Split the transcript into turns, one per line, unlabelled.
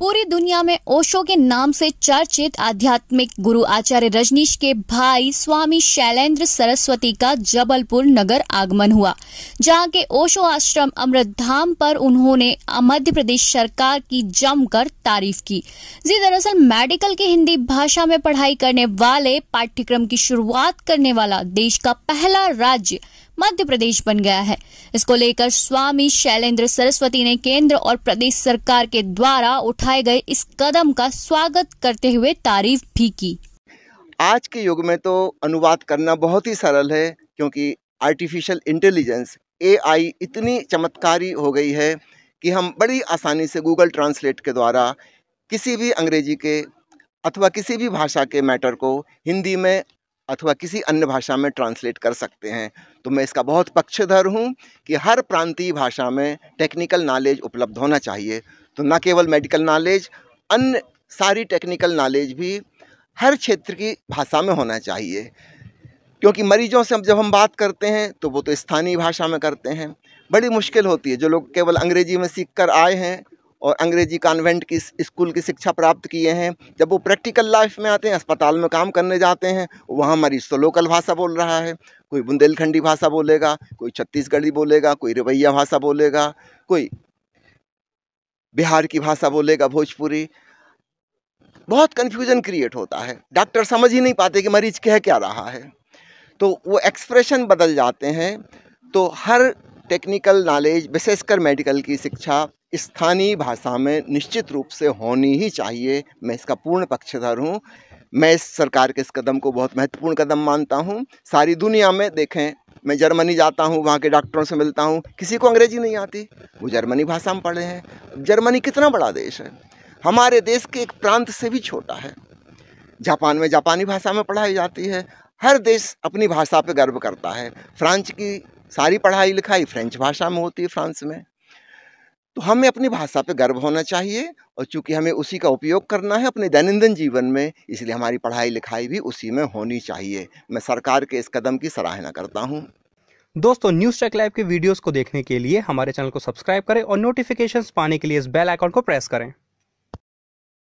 पूरी दुनिया में ओशो के नाम से चर्चित आध्यात्मिक गुरु आचार्य रजनीश के भाई स्वामी शैलेंद्र सरस्वती का जबलपुर नगर आगमन हुआ जहां के ओशो आश्रम अमृत धाम पर उन्होंने मध्य प्रदेश सरकार की जमकर तारीफ की जी दरअसल मेडिकल की हिंदी भाषा में पढ़ाई करने वाले पाठ्यक्रम की शुरुआत करने वाला देश का पहला राज्य मध्य प्रदेश बन गया है इसको लेकर स्वामी शैलेंद्र सरस्वती ने केंद्र और प्रदेश सरकार के द्वारा उठाए गए इस कदम का स्वागत करते हुए तारीफ भी की
आज के युग में तो अनुवाद करना बहुत ही सरल है क्योंकि आर्टिफिशियल इंटेलिजेंस एआई इतनी चमत्कारी हो गई है कि हम बड़ी आसानी से गूगल ट्रांसलेट के द्वारा किसी भी अंग्रेजी के अथवा किसी भी भाषा के मैटर को हिंदी में अथवा किसी अन्य भाषा में ट्रांसलेट कर सकते हैं तो मैं इसका बहुत पक्षधर हूँ कि हर प्रांतीय भाषा में टेक्निकल नॉलेज उपलब्ध होना चाहिए तो न केवल मेडिकल नॉलेज अन्य सारी टेक्निकल नॉलेज भी हर क्षेत्र की भाषा में होना चाहिए क्योंकि मरीजों से जब हम बात करते हैं तो वो तो स्थानीय भाषा में करते हैं बड़ी मुश्किल होती है जो लोग केवल अंग्रेजी में सीख कर आए हैं और अंग्रेजी कॉन्वेंट की स्कूल की शिक्षा प्राप्त किए हैं जब वो प्रैक्टिकल लाइफ में आते हैं अस्पताल में काम करने जाते हैं वहाँ मरीज तो लोकल भाषा बोल रहा है कोई बुंदेलखंडी भाषा बोलेगा कोई छत्तीसगढ़ी बोलेगा कोई रवैया भाषा बोलेगा कोई बिहार की भाषा बोलेगा भोजपुरी बहुत कन्फ्यूज़न क्रिएट होता है डॉक्टर समझ ही नहीं पाते कि मरीज कह क्या रहा है तो वो एक्सप्रेशन बदल जाते हैं तो हर टेक्निकल नॉलेज विशेषकर मेडिकल की शिक्षा स्थानीय भाषा में निश्चित रूप से होनी ही चाहिए मैं इसका पूर्ण पक्षधर हूँ मैं इस सरकार के इस कदम को बहुत महत्वपूर्ण कदम मानता हूँ सारी दुनिया में देखें मैं जर्मनी जाता हूँ वहाँ के डॉक्टरों से मिलता हूँ किसी को अंग्रेजी नहीं आती वो जर्मनी भाषा में पढ़े हैं जर्मनी कितना बड़ा देश है हमारे देश के एक प्रांत से भी छोटा है जापान में जापानी भाषा में पढ़ाई जाती है हर देश अपनी भाषा पर गर्व करता है फ्रांस की सारी पढ़ाई लिखाई फ्रेंच भाषा में होती है फ्रांस में तो हमें अपनी भाषा पे गर्व होना चाहिए और चूंकि हमें उसी का उपयोग करना है अपने दैनंदिन जीवन में इसलिए हमारी पढ़ाई लिखाई भी उसी में होनी चाहिए मैं सरकार के इस कदम की सराहना करता हूँ दोस्तों न्यूज टेक लाइव के वीडियोस को देखने के लिए हमारे चैनल को सब्सक्राइब करें और नोटिफिकेशंस पाने के लिए इस बेल आइकॉन को प्रेस करें